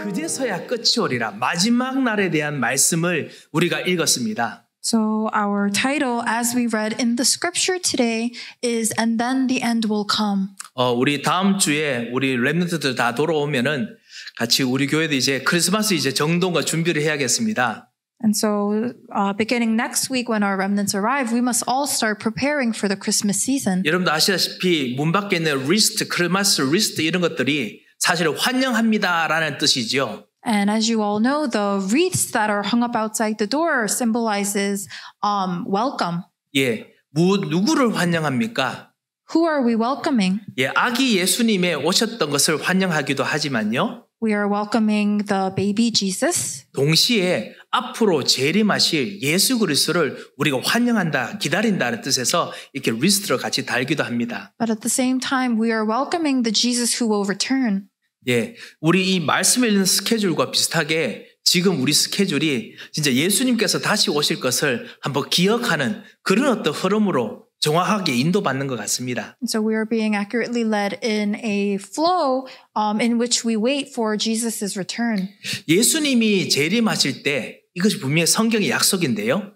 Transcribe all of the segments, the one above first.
그제서야 끝이 오리라 마지막 날에 대한 말씀을 우리가 읽었습니다. So our title as we read in the scripture today is and then the end will come. 어 우리 다음 주에 우리 렘넌트들 다 돌아오면은 같이 우리 교회도 이제 크리스마스 이제 정동과 준비를 해야겠습니다. And so, uh, beginning next week when our remnants arrive, we must all start preparing for the Christmas season. 여러분도 아시다시피 문 밖에 있는 리스트, 크리스마스 리스트 이런 것들이 사실 환영합니다라는 뜻이죠. And as you all know, the wreaths that are hung up outside the door symbolizes um, welcome. 예, 무 누구를 환영합니까? Who are we welcoming? 예, 아기 예수님의 오셨던 것을 환영하기도 하지만요. We are welcoming the baby Jesus. 동시에 앞으로 재림하실 예수 그리스도를 우리가 환영한다, 기다린다는 뜻에서 이렇게 리스트를 같이 달기도 합니다. But at the same time, we are welcoming the Jesus who will return. 예, 우리 이 말씀 읽는 스케줄과 비슷하게 지금 우리 스케줄이 진짜 예수님께서 다시 오실 것을 한번 기억하는 그런 어떤 흐름으로 정확하게 인도받는 것 같습니다. So we are being accurately led in a flow um, in which we wait for Jesus's return. 예수님이 재림하실 때 이것이 분명히 성경의 약속인데요.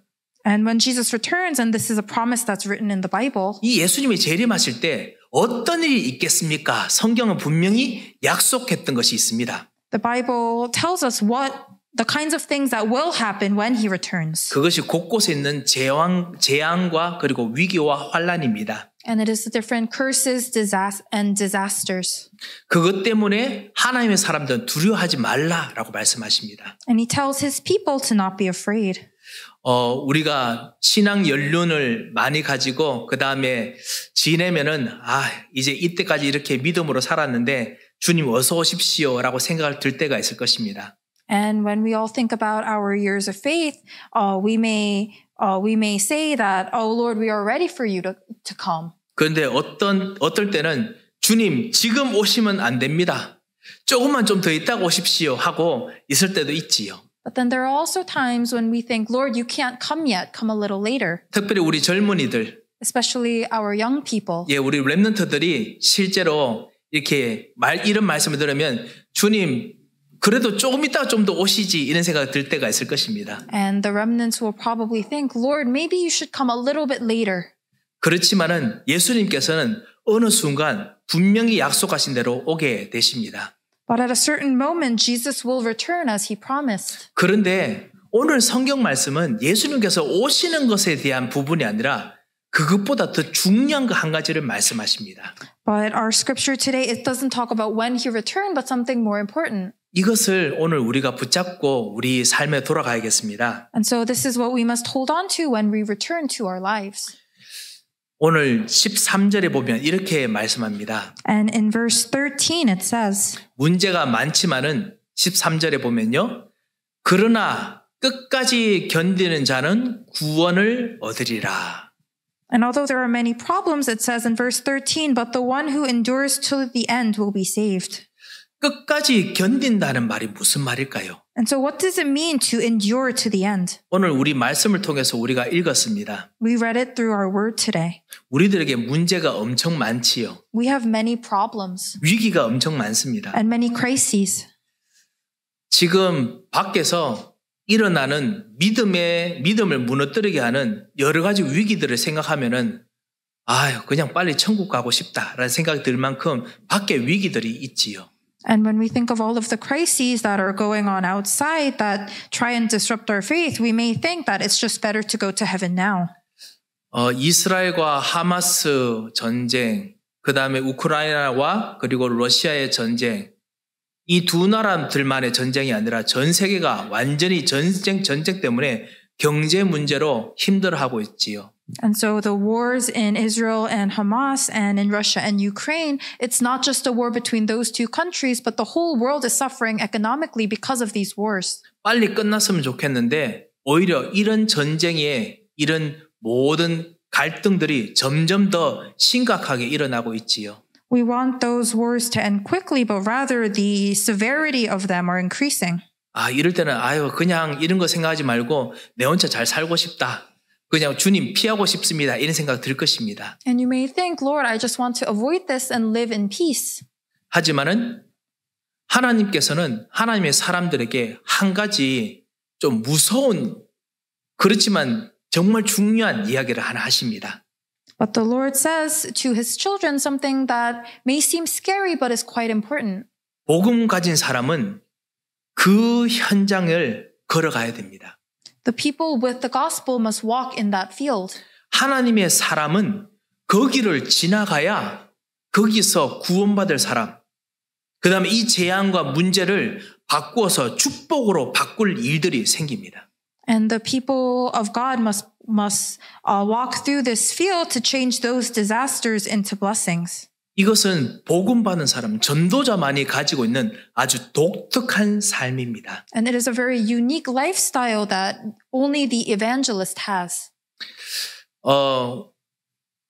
And when Jesus returns, and this is a promise that's written in the Bible. 이 예수님이 재림하실 때 어떤 일이 있겠습니까? 성경은 분명히 약속했던 것이 있습니다. The Bible tells us what the kinds of things that will happen when he returns. 그것이 곳곳에 있는 재앙, 재앙과 그리고 위기와 환란입니다. And it is the different curses, disasters, and disasters. 그것 때문에 하나님의 사람들은 두려워하지 말라라고 말씀하십니다. And he tells his people to not be afraid. 어, 우리가 신앙 연륜을 많이 가지고 그 다음에 지내면은 아 이제 이때까지 이렇게 믿음으로 살았는데 주님 어서 오십시오라고 생각을 들 때가 있을 것입니다. And when we all think about our years of faith, uh, we may uh, we may say that, "Oh Lord, we are ready for you to to come." 그런데 어떤 어떨 때는 주님 지금 오시면 안 됩니다. 조금만 좀 더 있다가 오십시오 하고 있을 때도 있지요. But then there are also times when we think, Lord, you can't come yet. Come a little later. 특별히 우리 젊은이들. Especially our young people. 예, 우리 렘넌트들이 실제로 이렇게 말 이런 말씀을 들으면 주님 그래도 조금 있다 좀더 오시지 이런 생각 들 때가 있을 것입니다. And the remnants will probably think, Lord, maybe you should come a little bit later. 그렇지만은 예수님께서는 어느 순간 분명히 약속하신 대로 오게 되십니다. But at a certain moment Jesus will return as he promised. 그런데 오늘 성경 말씀은 예수님께서 오시는 것에 대한 부분이 아니라 그것보다 더 중요한 거한 가지를 말씀하십니다. But our scripture today it doesn't talk about when he returned but something more important. 이것을 오늘 우리가 붙잡고 우리 삶에 돌아가야겠습니다. And so this is what we must hold on to when we return to our lives. 오늘 13절에 보면 이렇게 말씀합니다. And in verse 13 it says 문제가 많지만은 13절에 보면요. 그러나 끝까지 견디는 자는 구원을 얻으리라. And although there are many problems it says in verse 13 but the one who endures to the end will be saved. 끝까지 견딘다는 말이 무슨 말일까요? And so what does it mean to endure to the end? 오늘 우리 말씀을 통해서 우리가 읽었습니다. We read it through our word today. 우리들에게 문제가 엄청 많지요. We have many problems. 위기가 엄청 많습니다. And many crises. 지금 밖에서 일어나는 믿음의 믿음을 무너뜨리게 하는 여러 가지 위기들을 생각하면은 아유 그냥 빨리 천국 가고 싶다라는 생각이 들 만큼 밖에 위기들이 있지요. And when we think of all of the crises that are going on outside that try and disrupt our faith, we may think that it's just better to go to heaven now. 어, 이스라엘과 하마스 전쟁, 그다음에 우크라이나와 그리고 러시아의 전쟁. 이 나라들만의 전쟁이 아니라 전 세계가 완전히 전쟁 전쟁 때문에 경제 문제로 힘들어하고 있지요. And so the wars in Israel and Hamas and in Russia and Ukraine, it's not just a war between those two countries, but the whole world is suffering economically because of these wars. 빨리 끝났으면 좋겠는데 오히려 이런 전쟁에 이런 모든 갈등들이 점점 더 심각하게 일어나고 있지요. We want those wars to end quickly, but rather the severity of them are increasing. 아, 이럴 때는 아유 그냥 이런 거 생각하지 말고 내 혼자 잘 살고 싶다. 그냥 주님 피하고 싶습니다. 이런 생각 들 것입니다. And you may think, Lord, I just want to avoid this and live in peace. 하지만은 하나님께서는 하나님의 사람들에게 한 가지 좀 무서운 그렇지만 정말 중요한 이야기를 하나 하십니다. But the Lord says to his children something that may seem scary but is quite important. 복음 가진 사람은 그 현장을 걸어가야 됩니다. The people with the gospel must walk in that field. 하나님의 사람은 거기를 지나가야 거기서 구원받을 사람. 그 다음에 이 재앙과 문제를 바꾸어서 축복으로 바꿀 일들이 생깁니다. And the people of God must must uh, walk through this field to change those disasters into blessings. 이것은 복음 받은 사람 전도자만이 가지고 있는 아주 독특한 삶입니다. And it is a very unique lifestyle that only the evangelist has. 어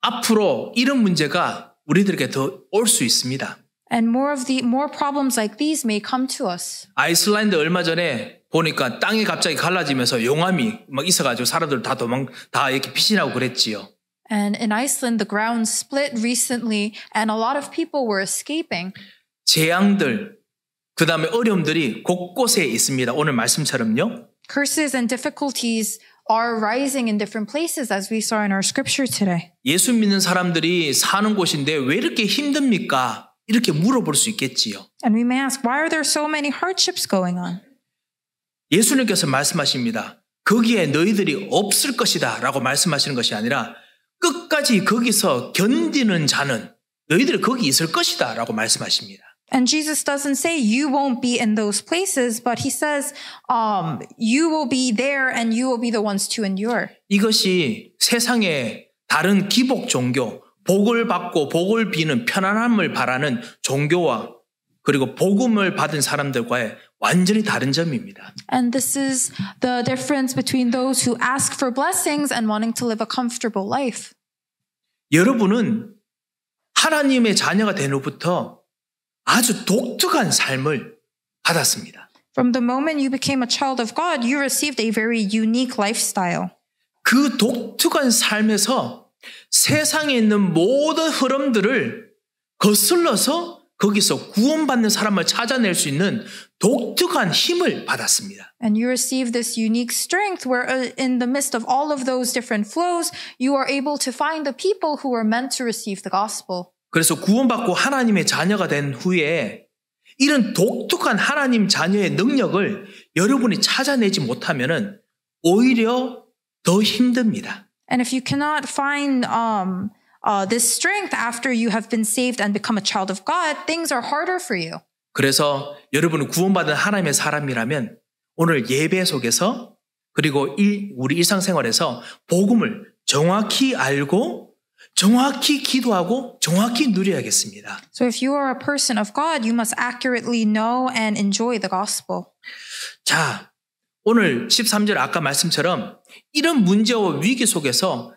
앞으로 이런 문제가 우리들에게 더 올 수 있습니다. And more of the more problems like these may come to us. 아이슬란드 얼마 전에 보니까 땅이 갑자기 갈라지면서 용암이 막 있어가지고 사람들 다 도망 다 이렇게 피신하고 그랬지요. And in Iceland, the ground split recently, and a lot of people were escaping. 재앙들, 그 다음에 어려움들이 곳곳에 있습니다. 오늘 말씀처럼요. Curses and difficulties are rising in different places as we saw in our scripture today. 예수 믿는 사람들이 사는 곳인데 왜 이렇게 힘듭니까? 이렇게 물어볼 수 있겠지요. And we may ask, why are there so many hardships going on? 예수님께서 말씀하십니다. 거기에 너희들이 없을 것이다 말씀하시는 것이 아니라 끝까지 거기서 견디는 자는 너희들 거기 있을 것이다라고 말씀하십니다. And Jesus doesn't say you won't be in those places, but he says um, you will be there and you will be the ones to endure. 이것이 세상의 다른 기복 종교, 복을 받고 복을 비는 편안함을 바라는 종교와 그리고 복음을 받은 사람들과의 완전히 다른 점입니다. And this is the difference between those who ask for blessings and wanting to live a comfortable life. 여러분은 하나님의 자녀가 된 후부터 아주 독특한 삶을 받았습니다. From the moment you became a child of God, you received a very unique lifestyle. 그 독특한 삶에서 세상에 있는 모든 흐름들을 거슬러서 거기서 구원받는 사람을 찾아낼 수 있는 독특한 힘을 받았습니다. And you receive this unique strength where in the midst of all of those different flows you are able to find the people who are meant to receive the gospel. 그래서 구원받고 하나님의 자녀가 된 후에 이런 독특한 하나님 자녀의 능력을 여러분이 찾아내지 못하면은 오히려 더 힘듭니다. And if you cannot find um uh, this strength after you have been saved and become a child of God, things are harder for you. 그래서 여러분은 구원받은 하나님의 사람이라면 오늘 예배 속에서 그리고 일, 우리 일상생활에서 복음을 정확히 알고 정확히 기도하고 정확히 누려야겠습니다. So if you are a person of God, you must accurately know and enjoy the gospel. 자, 오늘 13절 아까 말씀처럼 이런 문제와 위기 속에서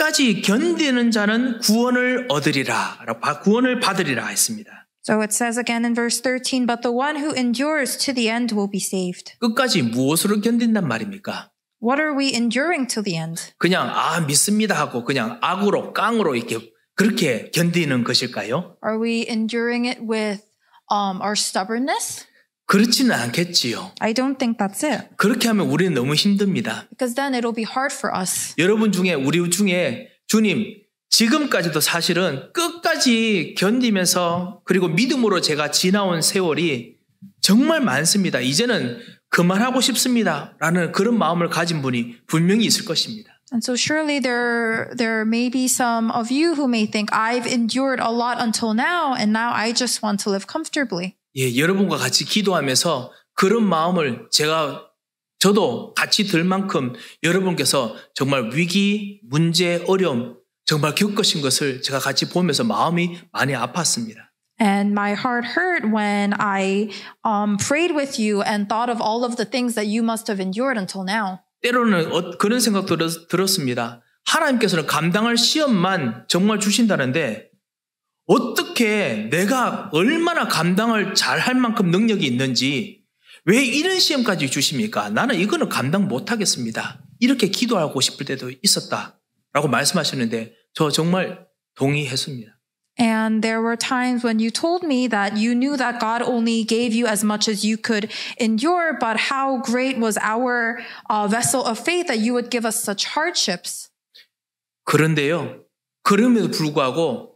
끝까지 견디는 자는 구원을 얻으리라. 구원을 받으리라 했습니다. So it says again in verse 13, but the one who endures to the end will be saved. 끝까지 무엇으로 견딘단 말입니까? What are we enduring till the end? 그냥 아 믿습니다 하고 그냥 악으로 깡으로 이렇게 그렇게 견디는 것일까요? Are we enduring it with um, our stubbornness? 그렇지는 않겠지요. I don't think that's it. 그렇게 하면 우리는 너무 힘듭니다. Because then it'll be hard for us. 여러분 중에 우리 중에 주님 지금까지도 사실은 끝까지 견디면서 그리고 믿음으로 제가 지나온 세월이 정말 많습니다. 이제는 그만하고 싶습니다. 라는 그런 마음을 가진 분이 분명히 있을 것입니다. And so surely there, there may be some of you who may think, I've endured a lot until now, and now I just want to live comfortably. 예, 여러분과 같이 기도하면서 그런 마음을 제가 저도 같이 들 만큼 여러분께서 정말 위기, 문제, 어려움 정말 겪으신 것을 제가 같이 보면서 마음이 많이 아팠습니다. And my heart hurt when I um, prayed with you and thought of all of the things that you must have endured until now. 때로는 어, 그런 생각 들었, 들었습니다. 하나님께서는 감당할 시험만 정말 주신다는데 어떻게 어떻게 내가 얼마나 감당을 잘 할 만큼 능력이 있는지 왜 이런 시험까지 주십니까? 나는 이거는 감당 못 하겠습니다. 이렇게 기도하고 싶을 때도 있었다. 라고 말씀하셨는데 저 정말 동의했습니다. And there were times when you told me that you knew that God only gave you as much as you could endure, but how great was our uh, vessel of faith that you would give us such hardships. 그런데요. 그럼에도 불구하고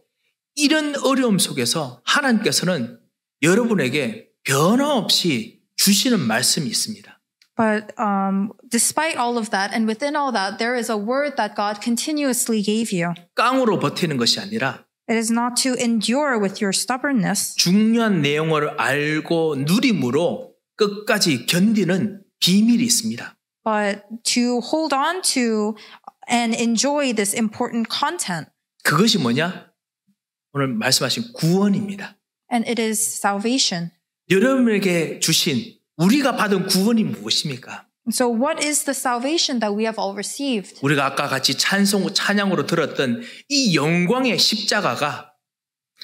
이런 어려움 속에서 하나님께서는 여러분에게 변함없이 주시는 말씀이 있습니다. But um, despite all of that, and within all that, there is a word that God continuously gave you. 깡으로 버티는 것이 아니라 It is not to endure with your stubbornness. 중요한 내용을 알고 누림으로 끝까지 견디는 비밀이 있습니다. But to hold on to and enjoy this important content. 그것이 뭐냐? 오늘 말씀하신 구원입니다. And it is salvation. 여러분에게 주신 우리가 받은 구원이 무엇입니까? So what is the salvation that we have all received? 우리가 아까 같이 찬송 찬양으로 들었던 이 영광의 십자가가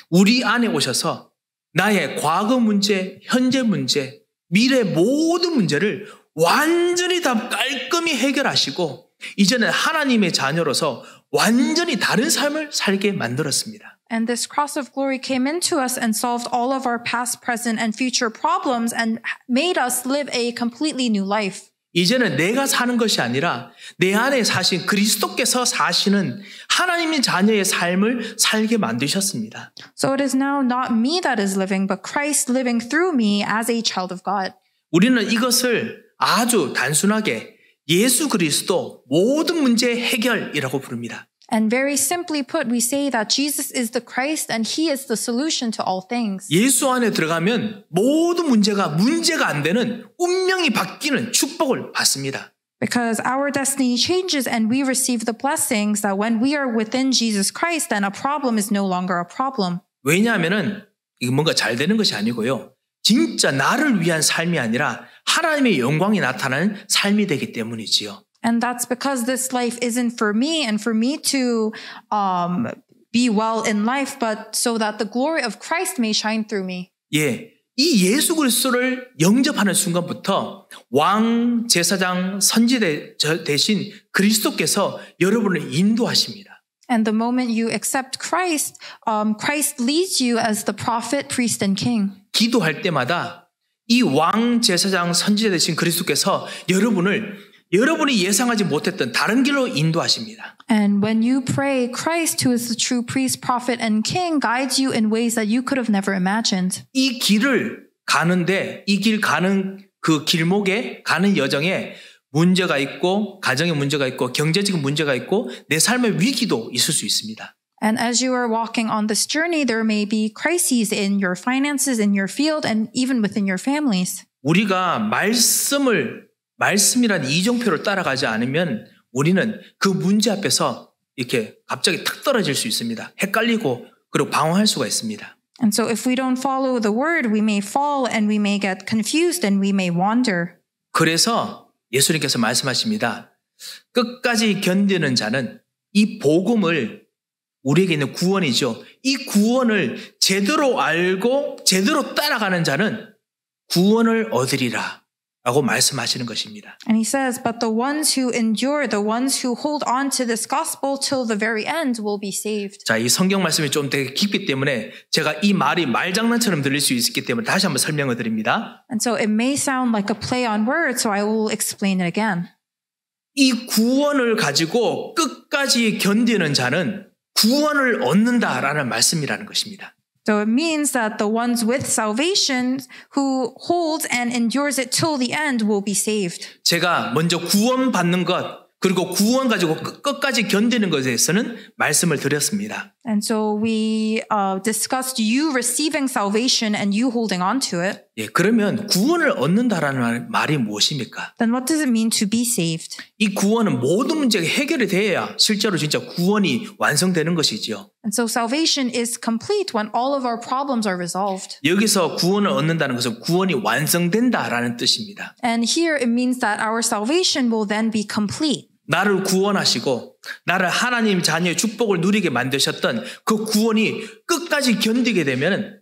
우리 안에 오셔서 나의 과거 문제, 현재 문제, 미래 모든 문제를 완전히 다 깔끔히 해결하시고 이제는 하나님의 자녀로서 완전히 다른 삶을 살게 만들었습니다. And this cross of glory came into us and solved all of our past, present, and future problems and made us live a completely new life. 이제는 내가 사는 것이 아니라 내 안에 사신 그리스도께서 사시는 하나님의 자녀의 삶을 살게 만드셨습니다. So it is now not me that is living, but Christ living through me as a child of God. 우리는 이것을 아주 단순하게 예수 그리스도 모든 문제 해결이라고 부릅니다. And very simply put, we say that Jesus is the Christ and he is the solution to all things. 예수 안에 들어가면 모든 문제가 문제가 안 되는 운명이 바뀌는 축복을 받습니다. Because our destiny changes and we receive the blessings that when we are within Jesus Christ, then a problem is no longer a problem. 왜냐하면은 이거 뭔가 잘 되는 것이 아니고요. 진짜 나를 위한 삶이 아니라 하나님의 영광이 나타나는 삶이 되기 때문이지요. And that's because this life isn't for me and for me to um, be well in life, but so that the glory of Christ may shine through me. 예. 이 예수 그리스도를 영접하는 순간부터 왕, 제사장, 선지 대신 그리스도께서 여러분을 인도하십니다. And the moment you accept Christ, um, Christ leads you as the prophet, priest, and king. 기도할 때마다 이 왕, 제사장, 선지자 대신 그리스도께서 여러분을 여러분이 예상하지 못했던 다른 길로 인도하십니다. And when you pray, Christ, who is the true priest, prophet, and king, guides you in ways that you could have never imagined. 이 길을 가는데 이 길 가는 그 길목에 가는 여정에 문제가 있고 가정에 문제가 있고 경제적인 문제가 있고 내 삶의 위기도 있을 수 있습니다. And as you are walking on this journey, there may be crises in your finances, in your field, and even within your families. 우리가 말씀을 말씀이란 이정표를 따라가지 않으면 우리는 그 문제 앞에서 이렇게 갑자기 탁 떨어질 수 있습니다. 헷갈리고 그리고 방황할 수가 있습니다. And so if we don't follow the word, we may fall and we may get confused and we may wander. 그래서 예수님께서 말씀하십니다. 끝까지 견디는 자는 이 복음을 우리에게 있는 구원이죠. 이 구원을 제대로 알고 제대로 따라가는 자는 구원을 얻으리라. 라고 말씀하시는 것입니다. And he says, but the ones who endure, the ones who hold on to this gospel till the very end will be saved. 자, 이 성경 말씀이 좀 되게 깊기 때문에 제가 이 말이 말장난처럼 들릴 수 있기 때문에 다시 한번 설명을 드립니다. And so it may sound like a play on words, so I will explain it again. 이 구원을 가지고 끝까지 견디는 자는 구원을 얻는다라는 말씀이라는 것입니다. So it means that the ones with salvation who holds and endures it till the end will be saved. 제가 먼저 구원 받는 것 그리고 구원 가지고 끝까지 견디는 것에 것에서는 말씀을 드렸습니다. And so we uh, discussed you receiving salvation and you holding on to it. 예, 그러면 구원을 얻는다라는 말, 이 무엇입니까? Then what does it mean to be saved? 이 구원은 모든 문제가 해결이 돼야 실제로 진짜 구원이 완성되는 것이지요. And so salvation is complete when all of our problems are resolved. 여기서 구원을 얻는다는 것은 구원이 완성된다라는 뜻입니다. And here it means that our salvation will then be complete. 나를 구원하시고 나를 하나님 자녀의 축복을 누리게 만드셨던 그 구원이 끝까지 견디게 되면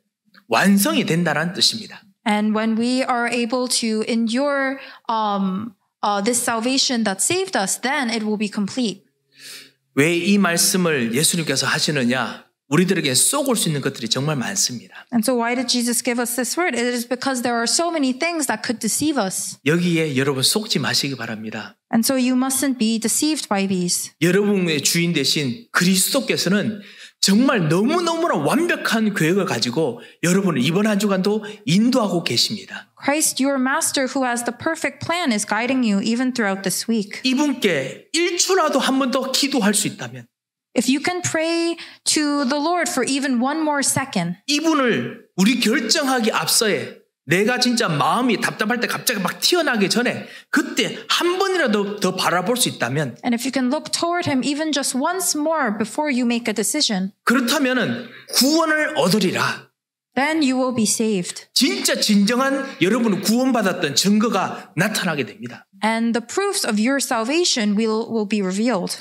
완성이 된다는 뜻입니다. And when we are able to endure um, uh, this salvation that saved us, then it will be complete. 왜 말씀을 예수님께서 하시느냐? 우리들에게 쏘올 수 있는 것들이 정말 많습니다. And so why did Jesus give us this word? It is because there are so many things that could deceive us. 여기에 여러분 속지 마시기 바랍니다. And so you mustn't be deceived by these. 여러분의 주인 대신 그리스도께서는 정말 너무너무나 완벽한 계획을 가지고 여러분을 이번 한 주간도 인도하고 계십니다. Christ your master who has the perfect plan is guiding you even throughout this week. 이분께 1초라도 한 번 더 기도할 수 있다면 If you can pray to the Lord for even one more second 이분을 우리 결정하기 앞서에 내가 진짜 마음이 답답할 때 갑자기 막 튀어나기 전에 그때 한 번이라도 더 바라볼 수 있다면 And if you can look toward him even just once more before you make a decision 그렇다면은 구원을 얻으리라. then you will be saved. 진짜 진정한 여러분을 구원받았던 증거가 나타나게 됩니다. And the proofs of your salvation will, will be revealed.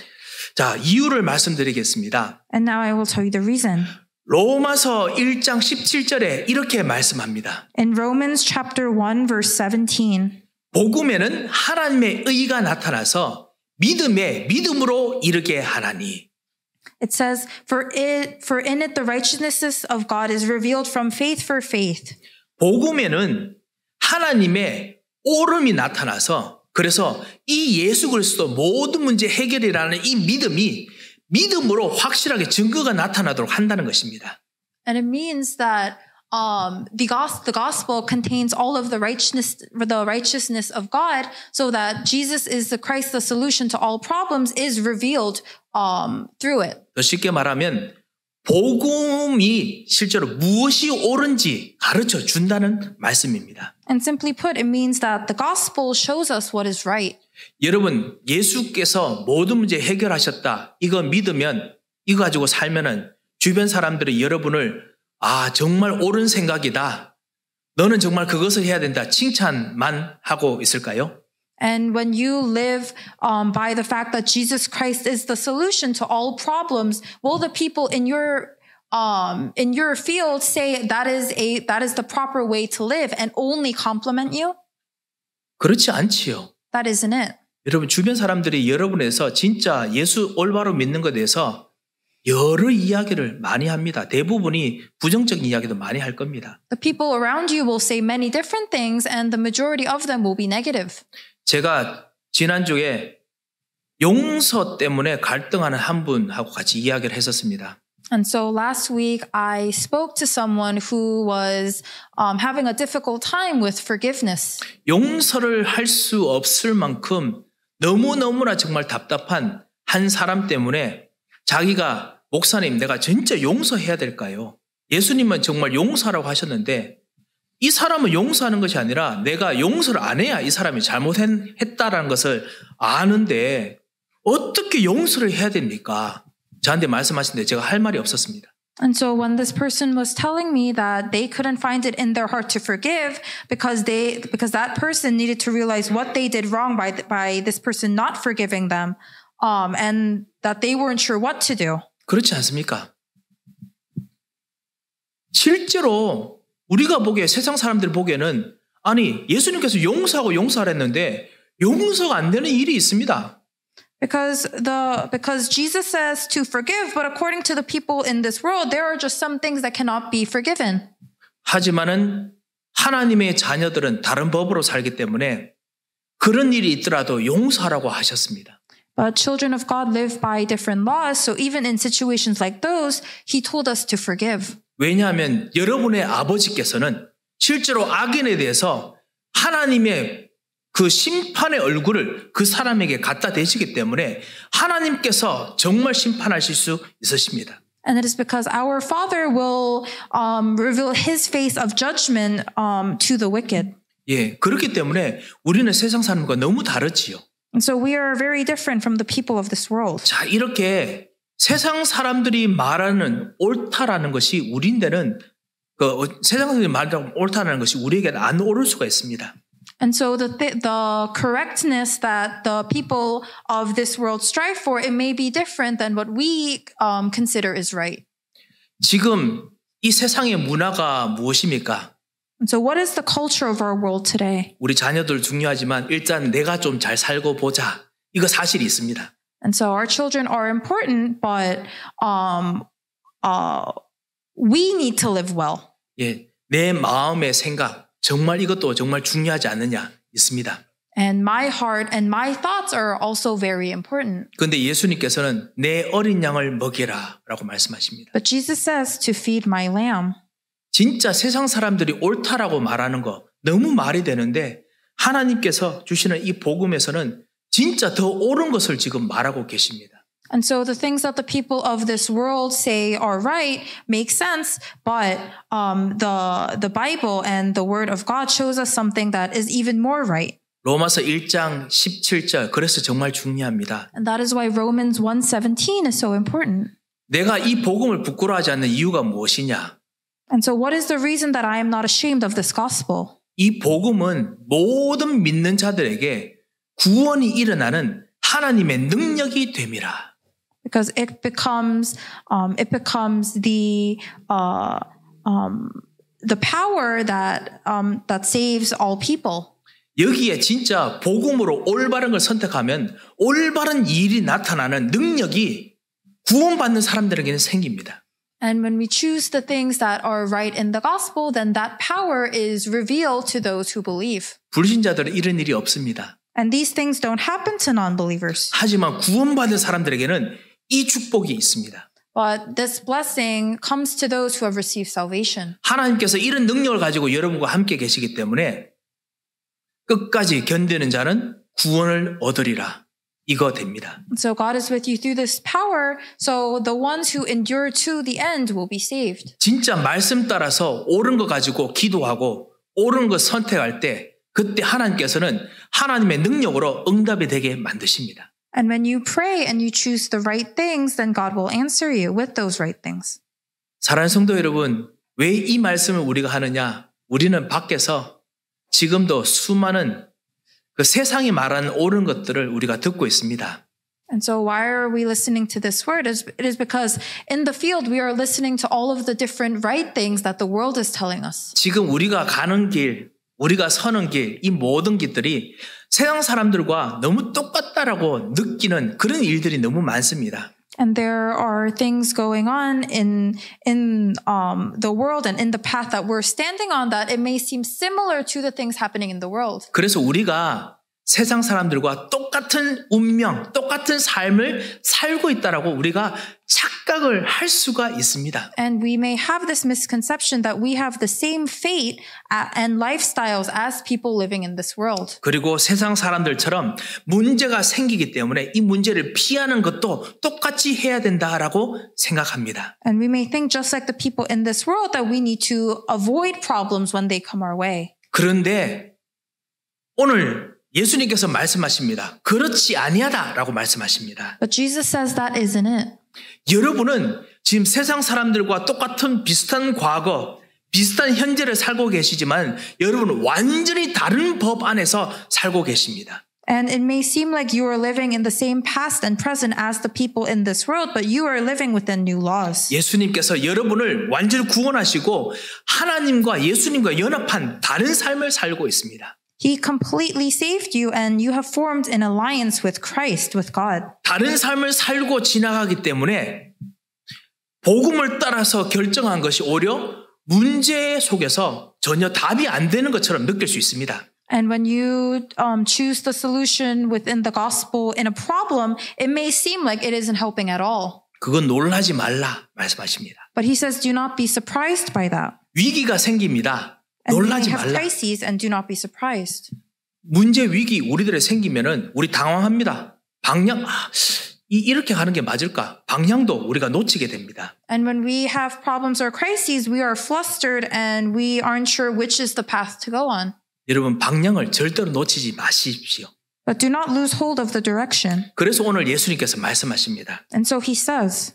자, 이유를 말씀드리겠습니다. And now I will tell you the reason. 로마서 1장 17절에 이렇게 말씀합니다. In Romans chapter 1 verse 17. 복음에는 하나님의 의가 나타나서 믿음에 믿음으로 이르게 하나니. It says for it for in it the righteousness of God is revealed from faith for faith. 복음에는 하나님의 오름이 나타나서 그래서 이 예수 그리스도 모든 문제 해결이라는 이 믿음이 믿음으로 확실하게 증거가 나타나도록 한다는 것입니다. And it means that um, the, gospel, the gospel contains all of the righteousness, the righteousness of God, so that Jesus is the Christ, the solution to all problems, is revealed um, through it. 더 쉽게 말하면 복음이 실제로 무엇이 옳은지 가르쳐 준다는 말씀입니다. And simply put, it means that the gospel shows us what is right. 여러분, 예수께서 모든 문제 해결하셨다. 이거 믿으면, 이거 가지고 살면은 주변 사람들이 여러분을, 아, 정말 옳은 생각이다. 너는 정말 그것을 해야 된다. 칭찬만 하고 있을까요? And when you live um, by the fact that Jesus Christ is the solution to all problems, will the people in your um, in your field say that is a that is the proper way to live and only compliment you? 그렇지 않지요. That isn't it. 여러분 주변 사람들이 여러분에서 진짜 예수 올바로 믿는 것에 대해서 여러 이야기를 많이 합니다. 대부분이 부정적인 이야기도 많이 할 겁니다. The people around you will say many different things and the majority of them will be negative. 제가 지난주에 용서 때문에 갈등하는 한 분하고 같이 이야기를 했었습니다. And so last week, I spoke to someone who was um, having a difficult time with forgiveness. 용서를 할 수 없을 만큼 너무너무나 정말 답답한 한 사람 때문에 자기가 목사님, 내가 진짜 용서해야 될까요? 예수님은 정말 용서라고 하셨는데 이 사람은 용서하는 것이 아니라 내가 용서를 안 해야 이 사람이 잘못했다라는 것을 아는데 어떻게 용서를 해야 됩니까? 저한테 말씀하신데 제가 할 말이 없었습니다. And so when this person was telling me that they couldn't find it in their heart to forgive because they because that person needed to realize what they did wrong by by this person not forgiving them um and that they weren't sure what to do. 그렇지 않습니까? 실제로 우리가 보기에 세상 사람들 보기에는 아니 예수님께서 용서하고 용서하랬는데 용서가 안 되는 일이 있습니다. because the because Jesus says to forgive, but according to the people in this world, there are just some things that cannot be forgiven. 하지만은 하나님의 자녀들은 다른 법으로 살기 때문에 그런 일이 있더라도 하셨습니다. But children of God live by different laws, so even in situations like those, he told us to forgive. 왜냐하면 여러분의 아버지께서는 실제로 악인에 대해서 하나님의 그 심판의 얼굴을 그 사람에게 갖다 대시기 때문에 하나님께서 정말 심판하실 수 있으십니다. And it is because our Father will um, reveal His face of judgment um, to the wicked. 예, 그렇기 때문에 우리는 세상 사람과 너무 다르지요. And so we are very different from the people of this world. 자, 이렇게 세상 사람들이 말하는 옳다라는 것이 우리인데는 그 어, 세상 사람들이 말하는 옳다라는 것이 우리에게는 안 옳을 수가 있습니다. And so the, th- the correctness that the people of this world strive for, it may be different than what we um, consider is right. 지금 이 세상의 문화가 무엇입니까? And so what is the culture of our world today? 우리 자녀들 중요하지만 일단 내가 좀 잘 살고 보자. 이거 사실이 있습니다. And so our children are important, but um, uh, we need to live well. 예, 내 마음의 생각, 정말 이것도 정말 중요하지 않느냐 있습니다. And my heart and my thoughts are also very important. 근데 예수님께서는 내 어린 양을 먹이라라고 말씀하십니다. But Jesus says to feed my lamb. 진짜 세상 사람들이 옳다라고 말하는 거 너무 말이 되는데 하나님께서 주시는 이 복음에서는 진짜 더 옳은 것을 지금 말하고 계십니다. And so the things that the people of this world say are right make sense, but um, the the Bible and the Word of God shows us something that is even more right. 로마서 1장 17절 그래서 정말 중요합니다. And that is why Romans 1:17 is so important. 내가 이 복음을 부끄러워하지 않는 이유가 무엇이냐? And so what is the reason that I am not ashamed of this gospel? 이 복음은 모든 믿는 자들에게 구원이 일어나는 하나님의 능력이 됨이라 because it becomes um, it becomes the uh, um, the power that um, that saves all people. 여기에 진짜 복음으로 올바른 걸 선택하면 올바른 일이 나타나는 능력이 구원받는 사람들에게는 생깁니다. And when we choose the things that are right in the gospel, then that power is revealed to those who believe. 불신자들은 이런 일이 없습니다. And these things don't happen to non-believers. 하지만 구원받은 사람들에게는 이 축복이 있습니다. But this blessing comes to those who have received salvation. 하나님께서 이런 능력을 가지고 여러분과 함께 계시기 때문에 끝까지 견디는 자는 구원을 얻으리라. 이거 됩니다. So God is with you through this power, so the ones who endure to the end will be saved. 진짜 말씀 따라서 옳은 거 가지고 기도하고 옳은 거 선택할 때 그때 하나님께서는 하나님의 능력으로 응답이 되게 만드십니다. And when you pray and you choose the right things, then God will answer you with those right things. 사랑하는 성도 여러분, 왜 이 말씀을 우리가 하느냐? 우리는 밖에서 지금도 수많은 그 세상이 말하는 옳은 것들을 우리가 듣고 있습니다. And so why are we listening to this word? It is because in the field we are listening to all of the different right things that the world is telling us. 지금 우리가 가는 길, 우리가 서는 길, 이 모든 길들이 세상 사람들과 너무 똑같다라고 느끼는 그런 일들이 너무 많습니다. And there are things going on in in um, the world and in the path that we're standing on that it may seem similar to the things happening in the world. 그래서 우리가 세상 사람들과 똑같은 운명, 똑같은 삶을 살고 있다라고 우리가 착각을 할 수가 있습니다. And we may have this misconception that we have the same fate and lifestyles as people living in this world. 그리고 세상 사람들처럼 문제가 생기기 때문에 이 문제를 피하는 것도 똑같이 해야 된다라고 생각합니다. And we may think just like the people in this world that we need to avoid problems when they come our way. 그런데 오늘 예수님께서 말씀하십니다. 그렇지 아니하다라고 말씀하십니다. But Jesus says that isn't it. 여러분은 지금 세상 사람들과 똑같은 비슷한 과거, 비슷한 현재를 살고 계시지만 여러분은 완전히 다른 법 안에서 살고 계십니다. And it may seem like you are living in the same past and present as the people in this world, but you are living within new laws. 예수님께서 여러분을 완전히 구원하시고 하나님과 예수님과 연합한 다른 삶을 살고 있습니다. He completely saved you and you have formed an alliance with Christ, with God. 다른 삶을 살고 지나가기 때문에 복음을 따라서 결정한 것이 오히려 문제 속에서 전혀 답이 안 되는 것처럼 느낄 수 있습니다. And when you um, choose the solution within the gospel in a problem, it may seem like it isn't helping at all. 그건 놀라지 말라 말씀하십니다. But he says, do not be surprised by that. 위기가 생깁니다. 놀라지 말라. crises and do not be surprised. 문제 위기 우리들의 생기면은 우리 당황합니다. 방향 아, 이, 이렇게 가는 게 맞을까? 방향도 우리가 놓치게 됩니다. And when we have problems or crises, we are flustered and we aren't sure which is the path to go on. 여러분 방향을 절대로 놓치지 마십시오. But do not lose hold of the direction. 그래서 오늘 예수님께서 말씀하십니다. And so he says.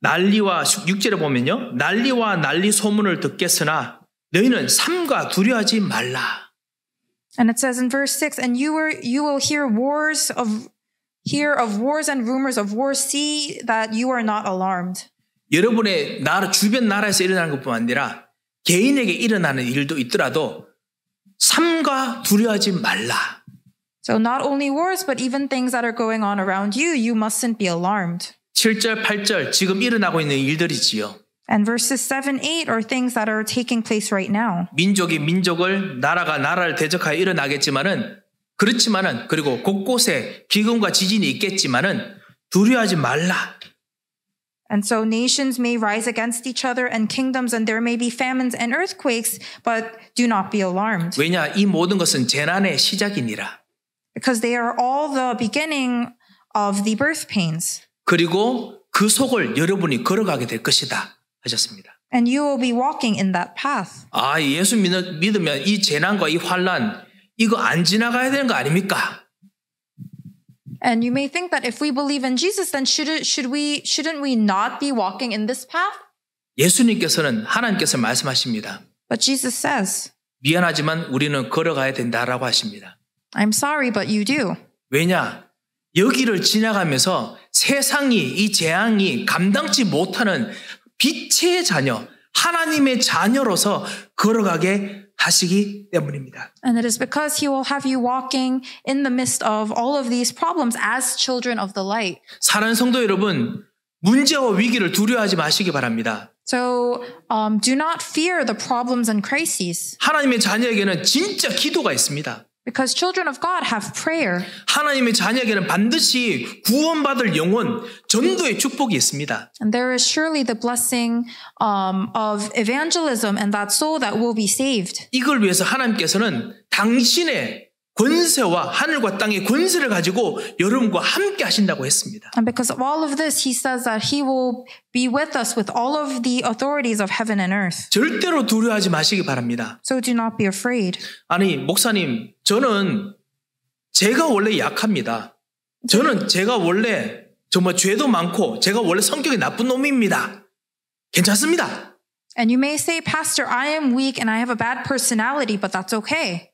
난리와 6절에 보면요. 난리와 난리 소문을 듣겠으나 너희는 삼가 두려워하지 말라. And it says in verse 6 and you were you will hear wars of hear of wars and rumors of wars see that you are not alarmed. 여러분의 나라 주변 나라에서 일어나는 것뿐 아니라 개인에게 일어나는 일도 있더라도 삼가 두려워하지 말라. So not only wars but even things that are going on around you you mustn't be alarmed. 7절 8절 지금 일어나고 있는 일들이지요. And verses 7, 8 are things that are taking place right now. 민족이 민족을 나라가 나라를 대적하여 일어나겠지만은 그렇지만은 그리고 곳곳에 기근과 지진이 있겠지만은 두려워하지 말라. And so nations may rise against each other and kingdoms and there may be famines and earthquakes but do not be alarmed. 왜냐 이 모든 것은 재난의 시작이니라. Because they are all the beginning of the birth pains. 그리고 그 속을 여러분이 걸어가게 될 것이다. 하셨습니다. And you will be walking in that path. 아, 예수 믿으면 이 재난과 이 환란 이거 안 지나가야 되는 거 아닙니까? And you may think that if we believe in Jesus, then should it, should we shouldn't we not be walking in this path? 예수님께서는 하나님께서 말씀하십니다. But Jesus says. 미안하지만 우리는 걸어가야 된다라고 하십니다. I'm sorry, but you do. 왜냐? 여기를 지나가면서 세상이 이 재앙이 감당치 못하는 빛의 자녀, 하나님의 자녀로서 걸어가게 하시기 때문입니다. And it is because he will have you walking in the midst of all of these problems as children of the light. 사랑하는 성도 여러분, 문제와 위기를 두려워하지 마시기 바랍니다. So um, do not fear the problems and crises. 하나님의 자녀에게는 진짜 기도가 있습니다. Because children of God have prayer. 하나님의 자녀에게는 반드시 구원받을 영혼, 전도의 축복이 있습니다. And there is surely the blessing um, of evangelism and that soul that will be saved. 이걸 위해서 하나님께서는 당신의 권세와 하늘과 땅의 권세를 가지고 여러분과 함께 하신다고 했습니다. And because of all of this, he says that he will be with us with all of the authorities of heaven and earth. 절대로 두려워하지 마시기 바랍니다. So do not be afraid. 아니 목사님, 저는 제가 원래 약합니다. 저는 제가 원래 정말 죄도 많고 제가 원래 성격이 나쁜 놈입니다. 괜찮습니다. And you may say, Pastor, I am weak and I have a bad personality, but that's okay.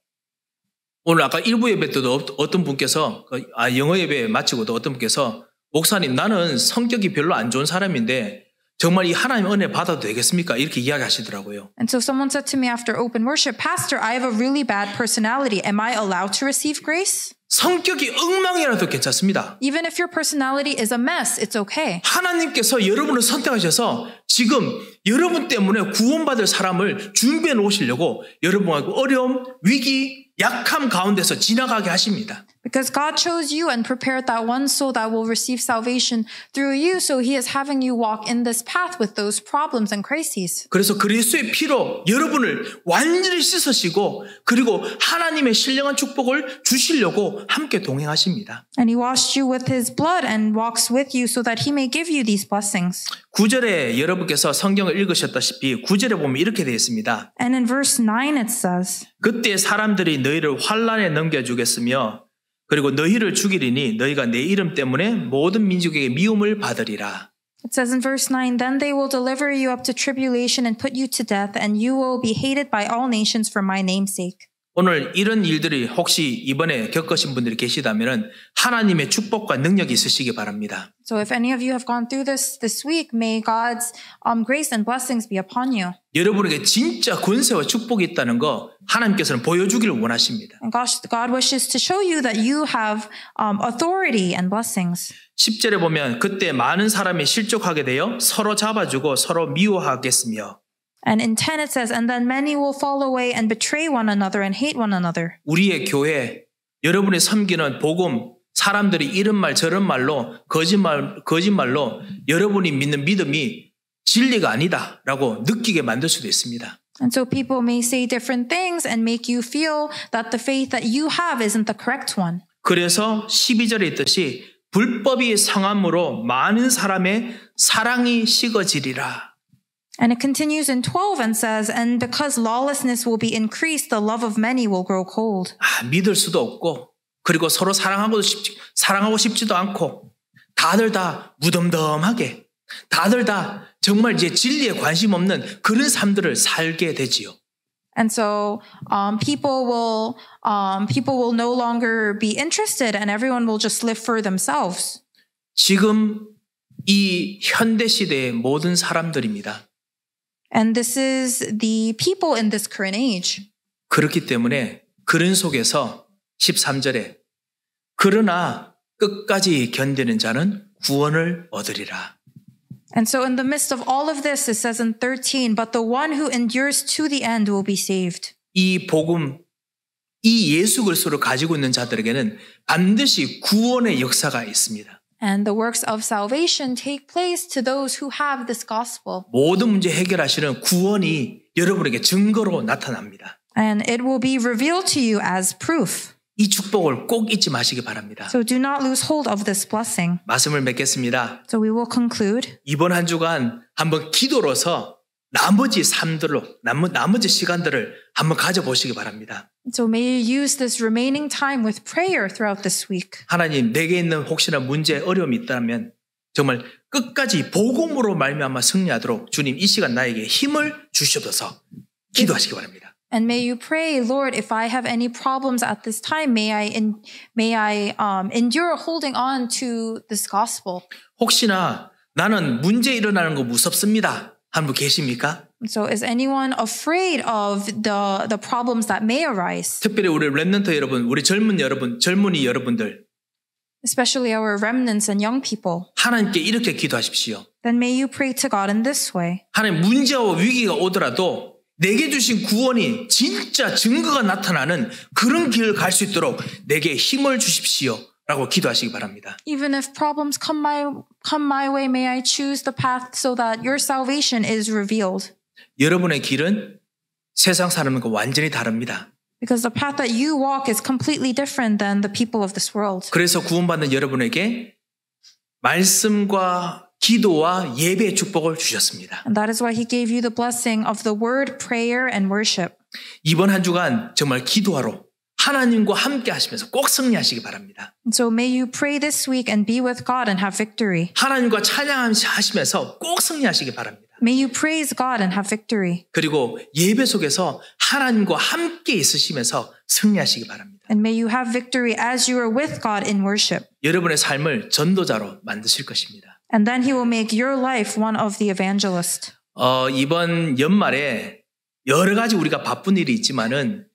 오늘 아까 일부 예배 때도 어떤 분께서 그, 아 영어 예배 마치고도 어떤 분께서 목사님 나는 성격이 별로 안 좋은 사람인데 정말 이하나님 은혜 받아도 되겠습니까? 이렇게 이야기하시더라고요. And so someone said to me after open worship, Pastor, I have a really bad personality. Am I allowed to receive grace? 성격이 엉망이라도 괜찮습니다. Even if your personality is a mess, it's okay. 하나님께서 여러분을 선택하셔서 지금 여러분 때문에 구원받을 사람을 준비해 놓으시려고 여러분하고 어려움, 위기, 약함 가운데서 지나가게 하십니다. Because God chose you and prepared that one soul that will receive salvation through you, so He is having you walk in this path with those problems and crises. 그래서 그리스도의 피로 여러분을 완전히 씻으시고 그리고 하나님의 신령한 축복을 주시려고 함께 동행하십니다. And He washed you with His blood and walks with you so that He may give you these blessings. 구절에 여러분께서 성경을 읽으셨다시피 구절에 보면 이렇게 되어 있습니다. And in verse 9 it says. 그때 사람들이 너희를 환란에 넘겨주겠으며 그리고 너희를 죽이리니 너희가 내 이름 때문에 모든 민족에게 미움을 받으리라. It says in verse 9, Then they will deliver you up to tribulation and put you to death, and you will be hated by all nations for my name's sake. 오늘 이런 일들이 혹시 이번에 겪으신 분들이 계시다면 하나님의 축복과 능력이 있으시기 바랍니다. So if any of you have gone through this this week, may God's um, grace and blessings be upon you. 여러분에게 진짜 권세와 축복이 있다는 거 하나님께서는 보여주기를 원하십니다. And God, God wishes to show you that you have um, authority and blessings. 10절에 보면 그때 많은 사람이 실족하게 되어 서로 잡아주고 서로 미워하겠으며 And in 10 it says, and then many will fall away and betray one another and hate one another. 우리의 교회, 섬기는 복음, 사람들이 이런 말 저런 말로 거짓말 거짓말로 여러분이 믿는 믿음이 진리가 아니다라고 느끼게 만들 수도 있습니다. And so people may say different things and make you feel that the faith that you have isn't the correct one. 그래서 12절에 있듯이 불법이 상함으로 많은 사람의 사랑이 식어지리라. And it continues in 12 and says, and because lawlessness will be increased, the love of many will grow cold. 아, 믿을 수도 없고, 그리고 서로 사랑하고 싶지, 사랑하고 싶지도 않고, 다들 다 무덤덤하게, 다들 다 정말 이제 진리에 관심 없는 그런 삶들을 살게 되지요. And so um, people will um, people will no longer be interested, and everyone will just live for themselves. 지금 이 현대 시대의 모든 사람들입니다. And this is the people in this current age. 그렇기 때문에 그런 속에서 13절에 그러나 끝까지 견디는 자는 구원을 얻으리라. And so in the midst of all of this it says in 13 but the one who endures to the end will be saved. 이 복음 이 예수 그리스도를 가지고 있는 자들에게는 반드시 구원의 역사가 있습니다. And the works of salvation take place to those who have this gospel. 모든 문제 해결하시는 구원이 여러분에게 증거로 나타납니다. And it will be revealed to you as proof. 이 축복을 꼭 잊지 마시기 바랍니다. So do not lose hold of this blessing. 말씀을 맺겠습니다. So we will conclude. 이번 한 주간 한번 기도로서 나머지 삶들로 나머지 시간들을 한번 가져보시기 바랍니다. So may you use this remaining time with prayer throughout this week. 하나님 내게 있는 혹시나 문제 어려움이 있다면 정말 끝까지 복음으로 말미암아 승리하도록 주님 이 시간 나에게 힘을 주시옵소서 기도하시기 바랍니다. And may you pray, Lord, if I have any problems at this time, may I in, may I um, endure holding on to this gospel. 혹시나 나는 문제 일어나는 거 무섭습니다. 한분 계십니까? So is anyone afraid of the the problems that may arise? 특별히 우리 렘넌트 여러분, 우리 젊은 여러분, 젊은이 여러분들. Especially our remnants and young people. 하나님께 이렇게 기도하십시오. Then may you pray to God in this way. 하나님 문제와 위기가 오더라도 내게 주신 구원이 진짜 증거가 나타나는 그런 길을 갈 수 있도록 내게 힘을 주십시오라고 기도하시기 바랍니다. Even if problems come my Come my way, may I choose the path so that your salvation is revealed. 여러분의 길은 세상 사람과 완전히 다릅니다. Because the path that you walk is completely different than the people of this world. 그래서 구원받는 여러분에게 말씀과 기도와 예배의 축복을 주셨습니다. And that is why he gave you the blessing of the word, prayer and worship. 이번 한 주간 정말 기도하러 하나님과 함께 하시면서 꼭 승리하시기 바랍니다. So may you pray this week and be with God and have victory. 하나님과 찬양하시면서 꼭 승리하시기 바랍니다. May you praise God and have victory. 그리고 예배 속에서 하나님과 함께 있으시면서 승리하시기 바랍니다. And may you have victory as you are with God in worship. 여러분의 삶을 전도자로 만드실 것입니다. And then he will make your life one of the evangelist. 어, 이번 연말에 여러 가지 우리가 바쁜 일이 있지만은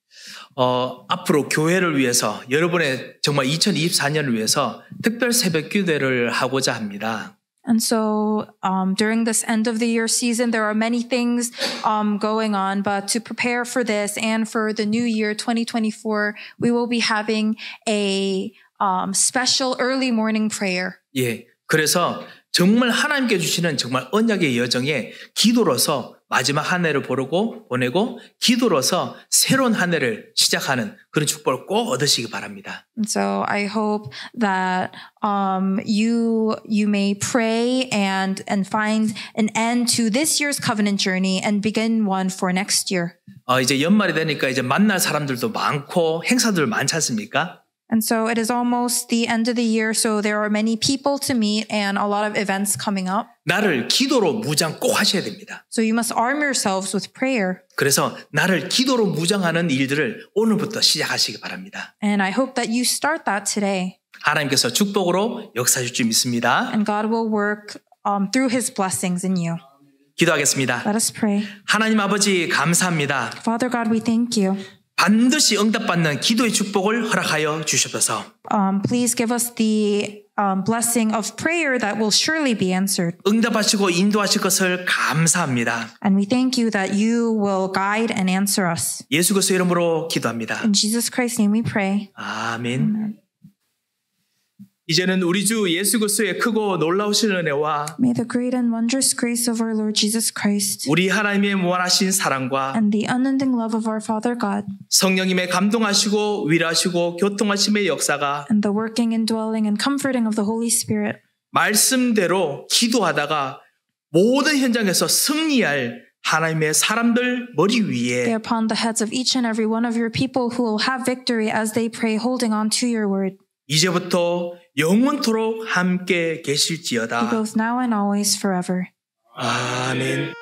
어, 앞으로 교회를 위해서 여러분의 정말 2024년을 위해서 특별 새벽 기도를 하고자 합니다. And so um, during this end of the year season, there are many things um, going on, but to prepare for this and for the new year 2024, we will be having a um, special early morning prayer. 예, 그래서 정말 하나님께 주시는 정말 언약의 여정에 기도로서 마지막 한 해를 보내고 보내고 기도로서 새로운 한 해를 시작하는 그런 축복을 꼭 얻으시기 바랍니다. So I hope that um, you you may pray and and find an end to this year's covenant journey and begin one for next year. 어, 이제 연말이 되니까 이제 만날 사람들도 많고 행사들 많지 않습니까? And so it is almost the end of the year, so there are many people to meet and a lot of events coming up. 나를 기도로 무장 꼭 하셔야 됩니다. So you must arm yourselves with prayer. 그래서 나를 기도로 무장하는 일들을 오늘부터 시작하시기 바랍니다. And I hope that you start that today. 하나님께서 축복으로 역사하실 줄 믿습니다. And God will work um, through His blessings in you. 기도하겠습니다. Let us pray. 하나님 아버지 감사합니다. Father God, we thank you. 반드시 응답받는 기도의 축복을 허락하여 주시옵소서. Um, please give us the um, blessing of prayer that will surely be answered. 응답하시고 인도하실 것을 감사합니다. And we thank you that you will guide and answer us. 예수 그리스도 이름으로 기도합니다. In Jesus Christ's name we pray. 아멘. Amen. 이제는 우리 주 예수 그리스도의 크고 놀라우신 은혜와 May the great and wondrous grace of our Lord Jesus Christ 우리 하나님의 무한하신 사랑과 and the unending love of our Father God 성령님의 감동하시고 위로하시고 교통하심의 역사가 and the working indwelling and comforting of the Holy Spirit 말씀대로 기도하다가 모든 현장에서 승리할 하나님의 사람들 머리 위에 They're upon the heads of each and every one of your people who will have victory as they pray holding on to your word 이제부터 영원토록 함께 계실지어다. He goes now and always forever. 아멘.